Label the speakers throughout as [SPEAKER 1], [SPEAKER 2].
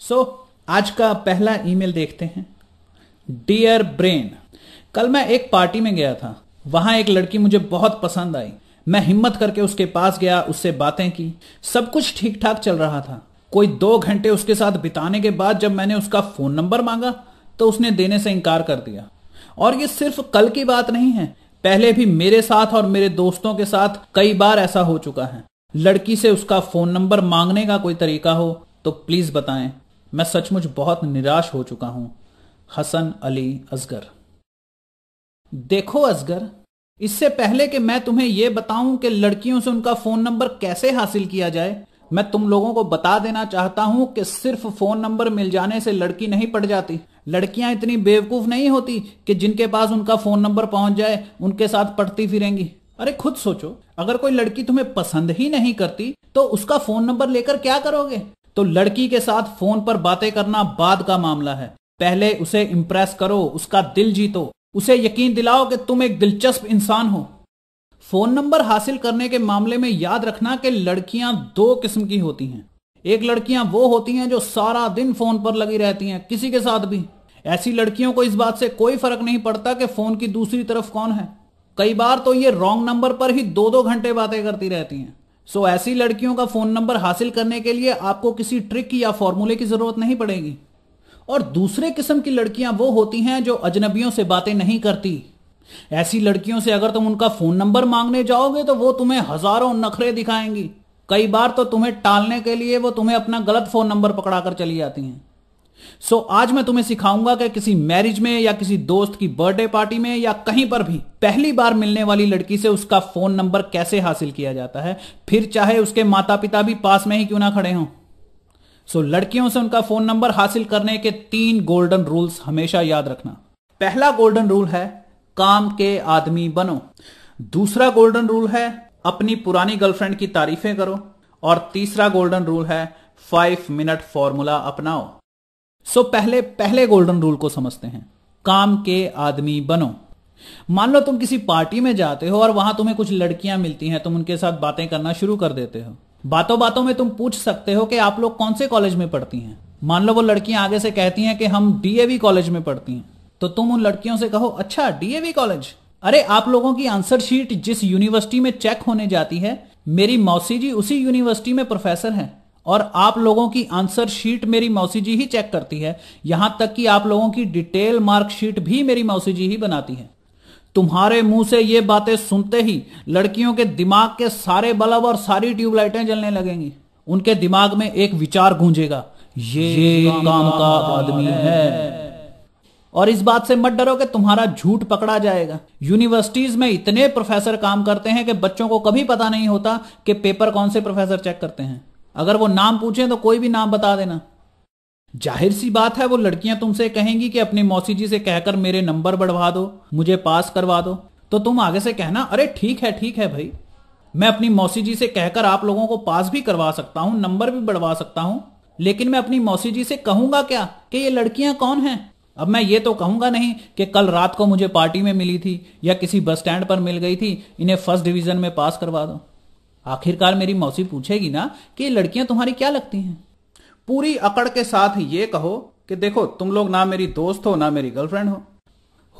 [SPEAKER 1] सो so, आज का पहला ईमेल देखते हैं डियर ब्रेन कल मैं एक पार्टी में गया था वहां एक लड़की मुझे बहुत पसंद आई मैं हिम्मत करके उसके पास गया उससे बातें की सब कुछ ठीक ठाक चल रहा था कोई दो घंटे उसके साथ बिताने के बाद जब मैंने उसका फोन नंबर मांगा तो उसने देने से इनकार कर दिया और ये सिर्फ कल की बात नहीं है पहले भी मेरे साथ और मेरे दोस्तों के साथ कई बार ऐसा हो चुका है लड़की से उसका फोन नंबर मांगने का कोई तरीका हो तो प्लीज बताएं मैं सचमुच बहुत निराश हो चुका हूं हसन अली असगर देखो असगर इससे पहले कि मैं तुम्हें यह बताऊं कि लड़कियों से उनका फोन नंबर कैसे हासिल किया जाए मैं तुम लोगों को बता देना चाहता हूं कि सिर्फ फोन नंबर मिल जाने से लड़की नहीं पड़ जाती लड़कियां इतनी बेवकूफ नहीं होती कि जिनके पास उनका फोन नंबर पहुंच जाए उनके साथ पढ़ती फिरेंगी अरे खुद सोचो अगर कोई लड़की तुम्हें पसंद ही नहीं करती तो उसका फोन नंबर लेकर क्या करोगे तो लड़की के साथ फोन पर बातें करना बाद का मामला है पहले उसे इम्प्रेस करो उसका दिल जीतो उसे यकीन दिलाओ कि तुम एक दिलचस्प इंसान हो फोन नंबर हासिल करने के मामले में याद रखना कि लड़कियां दो किस्म की होती हैं एक लड़कियां वो होती हैं जो सारा दिन फोन पर लगी रहती हैं किसी के साथ भी ऐसी लड़कियों को इस बात से कोई फर्क नहीं पड़ता कि फोन की दूसरी तरफ कौन है कई बार तो ये रॉन्ग नंबर पर ही दो दो घंटे बातें करती रहती हैं सो so, ऐसी लड़कियों का फोन नंबर हासिल करने के लिए आपको किसी ट्रिक या फॉर्मूले की जरूरत नहीं पड़ेगी और दूसरे किस्म की लड़कियां वो होती हैं जो अजनबियों से बातें नहीं करती ऐसी लड़कियों से अगर तुम उनका फोन नंबर मांगने जाओगे तो वो तुम्हें हजारों नखरे दिखाएंगी कई बार तो तुम्हें टालने के लिए वो तुम्हें अपना गलत फोन नंबर पकड़ा कर चली जाती हैं सो so, आज मैं तुम्हें सिखाऊंगा कि किसी मैरिज में या किसी दोस्त की बर्थडे पार्टी में या कहीं पर भी पहली बार मिलने वाली लड़की से उसका फोन नंबर कैसे हासिल किया जाता है फिर चाहे उसके माता पिता भी पास में ही क्यों ना खड़े हों सो so, लड़कियों से उनका फोन नंबर हासिल करने के तीन गोल्डन रूल्स हमेशा याद रखना पहला गोल्डन रूल है काम के आदमी बनो दूसरा गोल्डन रूल है अपनी पुरानी गर्लफ्रेंड की तारीफें करो और तीसरा गोल्डन रूल है फाइव मिनट फॉर्मूला अपनाओ सो पहले पहले गोल्डन रूल को समझते हैं काम के आदमी बनो मान लो तुम किसी पार्टी में जाते हो और वहां तुम्हें कुछ लड़कियां मिलती हैं तुम उनके साथ बातें करना शुरू कर देते हो बातों बातों में तुम पूछ सकते हो कि आप लोग कौन से कॉलेज में पढ़ती हैं मान लो वो लड़कियां आगे से कहती हैं कि हम डीएवी कॉलेज में पढ़ती हैं तो तुम उन लड़कियों से कहो अच्छा डीएवी कॉलेज अरे आप लोगों की आंसर शीट जिस यूनिवर्सिटी में चेक होने जाती है मेरी मौसी जी उसी यूनिवर्सिटी में प्रोफेसर हैं और आप लोगों की आंसर शीट मेरी मौसी जी ही चेक करती है यहां तक कि आप लोगों की डिटेल मार्कशीट भी मेरी मौसी जी ही बनाती है तुम्हारे मुंह से ये बातें सुनते ही लड़कियों के दिमाग के सारे बल्ब और सारी ट्यूबलाइटें जलने लगेंगी उनके दिमाग में एक विचार गूंजेगा ये, ये काम का आदमी है और इस बात से मत डरो कि तुम्हारा झूठ पकड़ा जाएगा यूनिवर्सिटीज में इतने प्रोफेसर काम करते हैं कि बच्चों को कभी पता नहीं होता कि पेपर कौन से प्रोफेसर चेक करते हैं अगर वो नाम पूछें तो कोई भी नाम बता देना जाहिर सी बात है वो लड़कियां तुमसे कहेंगी कि अपनी मौसी जी से कहकर मेरे नंबर बढ़वा दो मुझे पास करवा दो तो तुम आगे से कहना अरे ठीक है ठीक है भाई मैं अपनी मौसी जी से कहकर आप लोगों को पास भी करवा सकता हूं नंबर भी बढ़वा सकता हूं लेकिन मैं अपनी मौसी जी से कहूंगा क्या कि ये लड़कियां कौन हैं अब मैं ये तो कहूंगा नहीं कि कल रात को मुझे पार्टी में मिली थी या किसी बस स्टैंड पर मिल गई थी इन्हें फर्स्ट डिवीजन में पास करवा दो आखिरकार मेरी मौसी पूछेगी ना कि लड़कियां तुम्हारी क्या लगती हैं पूरी अकड़ के साथ ये कहो कि देखो तुम लोग ना मेरी दोस्त हो ना मेरी गर्लफ्रेंड हो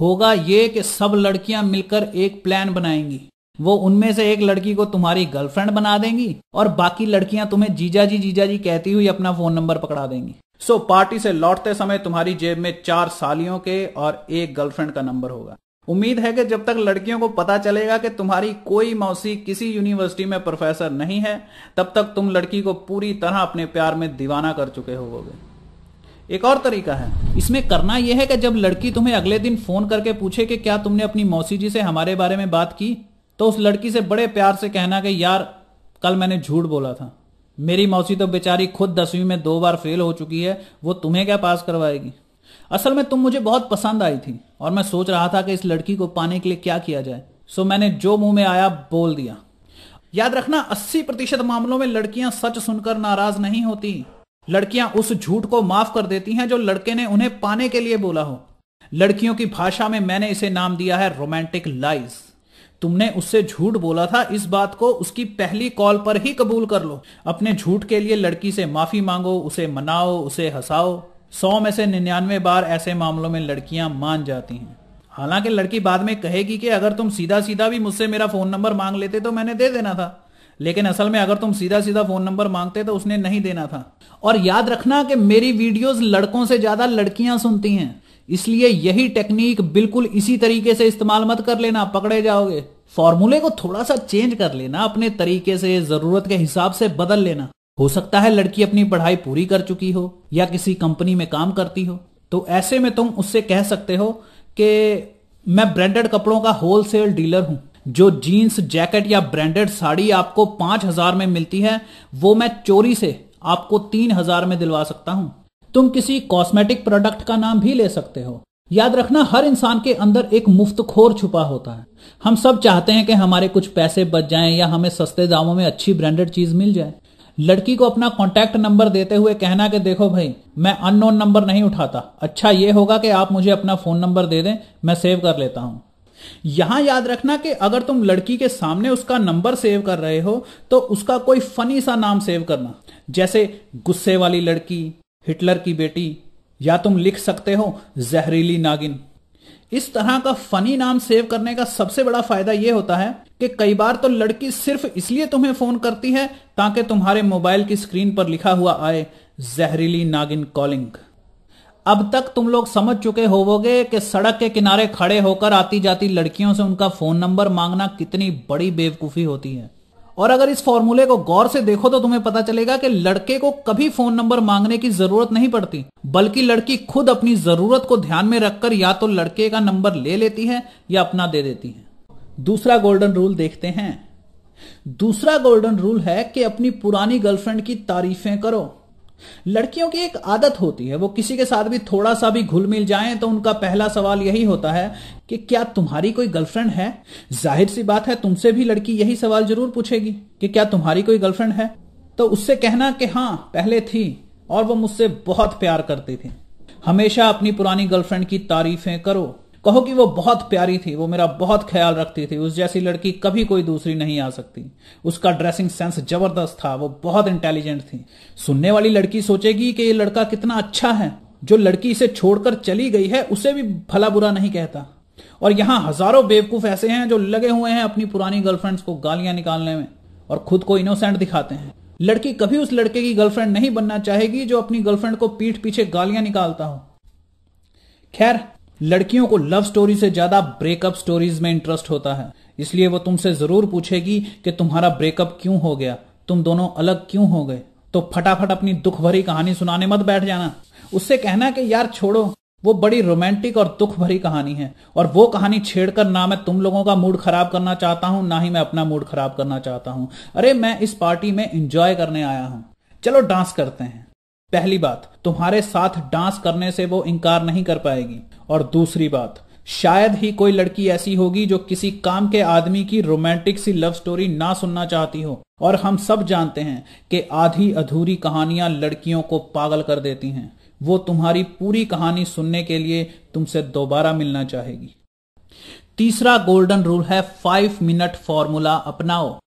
[SPEAKER 1] होगा ये कि सब लड़कियां मिलकर एक प्लान बनाएंगी वो उनमें से एक लड़की को तुम्हारी गर्लफ्रेंड बना देंगी और बाकी लड़कियां तुम्हें जीजा जी जीजा जी कहती हुई अपना फोन नंबर पकड़ा देंगी सो पार्टी से लौटते समय तुम्हारी जेब में चार सालियों के और एक गर्लफ्रेंड का नंबर होगा उम्मीद है कि जब तक लड़कियों को पता चलेगा कि तुम्हारी कोई मौसी किसी यूनिवर्सिटी में प्रोफेसर नहीं है तब तक तुम लड़की को पूरी तरह अपने प्यार में दीवाना कर चुके होगे एक और तरीका है इसमें करना यह है कि जब लड़की तुम्हें अगले दिन फोन करके पूछे कि क्या तुमने अपनी मौसी जी से हमारे बारे में बात की तो उस लड़की से बड़े प्यार से कहना कि यार कल मैंने झूठ बोला था मेरी मौसी तो बेचारी खुद दसवीं में दो बार फेल हो चुकी है वो तुम्हें क्या पास करवाएगी असल में तुम मुझे बहुत पसंद आई थी और मैं सोच रहा था कि इस लड़की को पाने के लिए क्या किया जाए सो मैंने जो मुंह में आया बोल दिया याद रखना 80 प्रतिशत मामलों में लड़कियां सच सुनकर नाराज नहीं होती लड़कियां उस झूठ को माफ कर देती हैं जो लड़के ने उन्हें पाने के लिए बोला हो लड़कियों की भाषा में मैंने इसे नाम दिया है रोमांटिक लाइज तुमने उससे झूठ बोला था इस बात को उसकी पहली कॉल पर ही कबूल कर लो अपने झूठ के लिए लड़की से माफी मांगो उसे मनाओ उसे हंसाओ सौ में से निन्यानवे बार ऐसे मामलों में लड़कियां मान जाती हैं हालांकि लड़की बाद में कहेगी कि अगर तुम सीधा सीधा भी मुझसे मेरा फोन नंबर मांग लेते तो मैंने दे देना था लेकिन असल में अगर तुम सीधा सीधा फोन नंबर मांगते तो उसने नहीं देना था और याद रखना कि मेरी वीडियोस लड़कों से ज्यादा लड़कियां सुनती हैं इसलिए यही टेक्निक बिल्कुल इसी तरीके से इस्तेमाल मत कर लेना पकड़े जाओगे फॉर्मूले को थोड़ा सा चेंज कर लेना अपने तरीके से जरूरत के हिसाब से बदल लेना हो सकता है लड़की अपनी पढ़ाई पूरी कर चुकी हो या किसी कंपनी में काम करती हो तो ऐसे में तुम उससे कह सकते हो कि मैं ब्रांडेड कपड़ों का होलसेल डीलर हूं जो जीन्स जैकेट या ब्रांडेड साड़ी आपको पांच हजार में मिलती है वो मैं चोरी से आपको तीन हजार में दिलवा सकता हूं तुम किसी कॉस्मेटिक प्रोडक्ट का नाम भी ले सकते हो याद रखना हर इंसान के अंदर एक मुफ्त खोर छुपा होता है हम सब चाहते हैं कि हमारे कुछ पैसे बच जाएं या हमें सस्ते दामों में अच्छी ब्रांडेड चीज मिल जाए लड़की को अपना कॉन्टैक्ट नंबर देते हुए कहना कि देखो भाई मैं अननोन नंबर नहीं उठाता अच्छा ये होगा कि आप मुझे अपना फोन नंबर दे दें मैं सेव कर लेता हूं यहां याद रखना कि अगर तुम लड़की के सामने उसका नंबर सेव कर रहे हो तो उसका कोई फनी सा नाम सेव करना जैसे गुस्से वाली लड़की हिटलर की बेटी या तुम लिख सकते हो जहरीली नागिन इस तरह का फनी नाम सेव करने का सबसे बड़ा फायदा यह होता है कि कई बार तो लड़की सिर्फ इसलिए तुम्हें फोन करती है ताकि तुम्हारे मोबाइल की स्क्रीन पर लिखा हुआ आए जहरीली नागिन कॉलिंग अब तक तुम लोग समझ चुके होवोगे कि सड़क के किनारे खड़े होकर आती जाती लड़कियों से उनका फोन नंबर मांगना कितनी बड़ी बेवकूफी होती है और अगर इस फॉर्मूले को गौर से देखो तो तुम्हें पता चलेगा कि लड़के को कभी फोन नंबर मांगने की जरूरत नहीं पड़ती बल्कि लड़की खुद अपनी जरूरत को ध्यान में रखकर या तो लड़के का नंबर ले लेती है या अपना दे देती है दूसरा गोल्डन रूल देखते हैं दूसरा गोल्डन रूल है कि अपनी पुरानी गर्लफ्रेंड की तारीफें करो लड़कियों की एक आदत होती है वो किसी के साथ भी थोड़ा सा भी घुल मिल जाए तो उनका पहला सवाल यही होता है कि क्या तुम्हारी कोई गर्लफ्रेंड है जाहिर सी बात है तुमसे भी लड़की यही सवाल जरूर पूछेगी कि क्या तुम्हारी कोई गर्लफ्रेंड है तो उससे कहना कि हाँ पहले थी और वो मुझसे बहुत प्यार करती थी हमेशा अपनी पुरानी गर्लफ्रेंड की तारीफें करो कहो कि वो बहुत प्यारी थी वो मेरा बहुत ख्याल रखती थी उस जैसी लड़की कभी कोई दूसरी नहीं आ सकती उसका ड्रेसिंग सेंस जबरदस्त था वो बहुत इंटेलिजेंट थी सुनने वाली लड़की सोचेगी कि ये लड़का कितना अच्छा है जो लड़की इसे छोड़कर चली गई है उसे भी भला बुरा नहीं कहता और यहां हजारों बेवकूफ ऐसे हैं जो लगे हुए हैं अपनी पुरानी गर्लफ्रेंड्स को गालियां निकालने में और खुद को इनोसेंट दिखाते हैं लड़की कभी उस लड़के की गर्लफ्रेंड नहीं बनना चाहेगी जो अपनी गर्लफ्रेंड को पीठ पीछे गालियां निकालता हो खैर लड़कियों को लव स्टोरी से ज्यादा ब्रेकअप स्टोरीज में इंटरेस्ट होता है इसलिए वो तुमसे जरूर पूछेगी कि तुम्हारा ब्रेकअप क्यों हो गया तुम दोनों अलग क्यों हो गए तो फटाफट अपनी दुख भरी कहानी सुनाने मत बैठ जाना उससे कहना कि यार छोड़ो वो बड़ी रोमांटिक और दुख भरी कहानी है और वो कहानी छेड़कर ना मैं तुम लोगों का मूड खराब करना चाहता हूं ना ही मैं अपना मूड खराब करना चाहता हूं अरे मैं इस पार्टी में एंजॉय करने आया हूं चलो डांस करते हैं पहली बात तुम्हारे साथ डांस करने से वो इंकार नहीं कर पाएगी और दूसरी बात शायद ही कोई लड़की ऐसी होगी जो किसी काम के आदमी की रोमांटिक सी लव स्टोरी ना सुनना चाहती हो और हम सब जानते हैं कि आधी अधूरी कहानियां लड़कियों को पागल कर देती हैं वो तुम्हारी पूरी कहानी सुनने के लिए तुमसे दोबारा मिलना चाहेगी तीसरा गोल्डन रूल है फाइव मिनट फॉर्मूला अपनाओ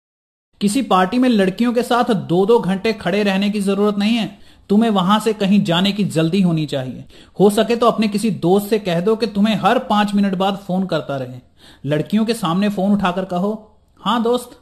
[SPEAKER 1] किसी पार्टी में लड़कियों के साथ दो दो घंटे खड़े रहने की जरूरत नहीं है तुम्हें वहां से कहीं जाने की जल्दी होनी चाहिए हो सके तो अपने किसी दोस्त से कह दो कि तुम्हें हर पांच मिनट बाद फोन करता रहे लड़कियों के सामने फोन उठाकर कहो हां दोस्त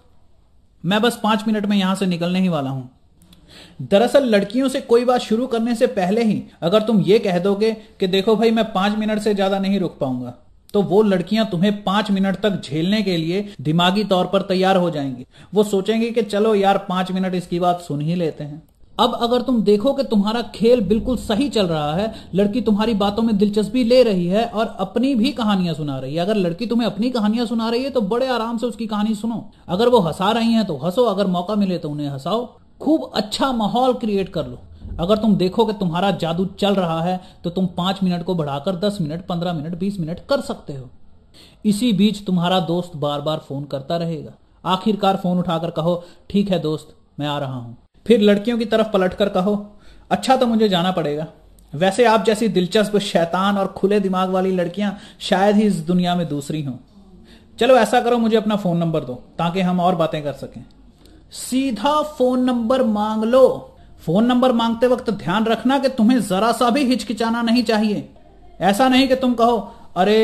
[SPEAKER 1] मैं बस पांच मिनट में यहां से निकलने ही वाला हूं दरअसल लड़कियों से कोई बात शुरू करने से पहले ही अगर तुम ये कह दोगे कि देखो भाई मैं पांच मिनट से ज्यादा नहीं रुक पाऊंगा तो वो लड़कियां तुम्हें पांच मिनट तक झेलने के लिए दिमागी तौर पर तैयार हो जाएंगी वो सोचेंगी कि चलो यार पांच मिनट इसकी बात सुन ही लेते हैं अब अगर तुम देखो कि तुम्हारा खेल बिल्कुल सही चल रहा है लड़की तुम्हारी बातों में दिलचस्पी ले रही है और अपनी भी कहानियां सुना रही है अगर लड़की तुम्हें अपनी कहानियां सुना रही है तो बड़े आराम से उसकी कहानी सुनो अगर वो हंसा रही है तो हंसो अगर मौका मिले तो उन्हें हंसाओ खूब अच्छा माहौल क्रिएट कर लो अगर तुम देखो कि तुम्हारा जादू चल रहा है तो तुम पांच मिनट को बढ़ाकर दस मिनट पंद्रह मिनट बीस मिनट कर सकते हो इसी बीच तुम्हारा दोस्त बार बार फोन करता रहेगा आखिरकार फोन उठाकर कहो ठीक है दोस्त मैं आ रहा हूं फिर लड़कियों की तरफ पलट कर कहो अच्छा तो मुझे जाना पड़ेगा वैसे आप जैसी दिलचस्प शैतान और खुले दिमाग वाली लड़कियां शायद ही इस दुनिया में दूसरी हों चलो ऐसा करो मुझे अपना फोन नंबर दो ताकि हम और बातें कर सकें सीधा फोन नंबर मांग लो फोन नंबर मांगते वक्त ध्यान रखना कि तुम्हें जरा सा भी हिचकिचाना नहीं चाहिए ऐसा नहीं कि तुम कहो अरे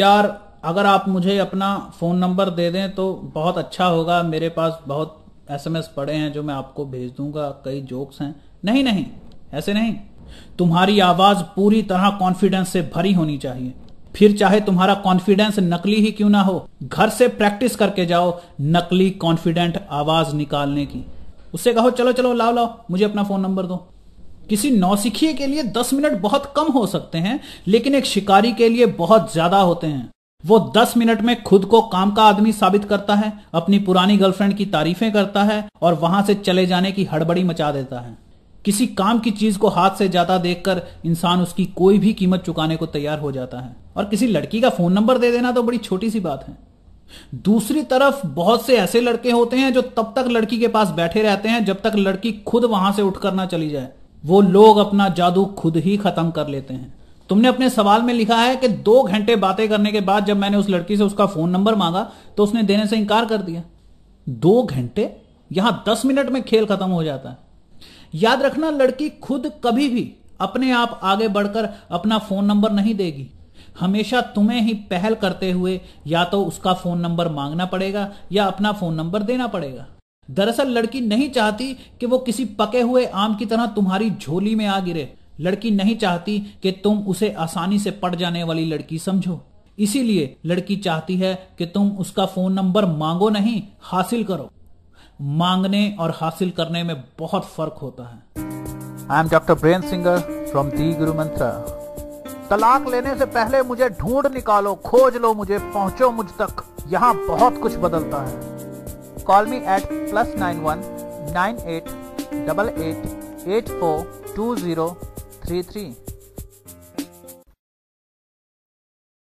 [SPEAKER 1] यार अगर आप मुझे अपना फोन नंबर दे दें तो बहुत अच्छा होगा मेरे पास बहुत एसएमएस पड़े हैं जो मैं आपको भेज दूंगा कई जोक्स हैं नहीं नहीं ऐसे नहीं तुम्हारी आवाज पूरी तरह कॉन्फिडेंस से भरी होनी चाहिए फिर चाहे तुम्हारा कॉन्फिडेंस नकली ही क्यों ना हो घर से प्रैक्टिस करके जाओ नकली कॉन्फिडेंट आवाज निकालने की उससे कहो चलो चलो लाओ लाओ मुझे अपना फोन नंबर दो किसी नौसिखिए के लिए दस मिनट बहुत कम हो सकते हैं लेकिन एक शिकारी के लिए बहुत ज्यादा होते हैं वो दस मिनट में खुद को काम का आदमी साबित करता है अपनी पुरानी गर्लफ्रेंड की तारीफें करता है और वहां से चले जाने की हड़बड़ी मचा देता है किसी काम की चीज को हाथ से जाता देखकर इंसान उसकी कोई भी कीमत चुकाने को तैयार हो जाता है और किसी लड़की का फोन नंबर दे देना तो बड़ी छोटी सी बात है दूसरी तरफ बहुत से ऐसे लड़के होते हैं जो तब तक लड़की के पास बैठे रहते हैं जब तक लड़की खुद वहां से उठकर ना चली जाए वो लोग अपना जादू खुद ही खत्म कर लेते हैं तुमने अपने सवाल में लिखा है कि दो घंटे बातें करने के बाद जब मैंने उस लड़की से उसका फोन नंबर मांगा तो उसने देने से इंकार कर दिया दो घंटे यहां दस मिनट में खेल खत्म हो जाता है याद रखना लड़की खुद कभी भी अपने आप आगे बढ़कर अपना फोन नंबर नहीं देगी हमेशा तुम्हें ही पहल करते हुए या तो उसका फोन नंबर मांगना पड़ेगा या अपना फोन नंबर देना पड़ेगा दरअसल लड़की नहीं चाहती कि वो किसी पके हुए आम की तरह तुम्हारी झोली में आ गिरे लड़की नहीं चाहती कि तुम उसे आसानी से पड़ जाने वाली लड़की समझो इसीलिए लड़की चाहती है कि तुम उसका फोन नंबर मांगो नहीं हासिल करो मांगने और हासिल करने में बहुत फर्क होता है I am doctor Brain Singer from the Guru Mantra तलाक लेने से पहले मुझे ढूंढ निकालो खोज लो मुझे पहुंचो मुझ तक यहाँ बहुत कुछ बदलता है call me at plus nine one nine eight double eight eight four two zero three three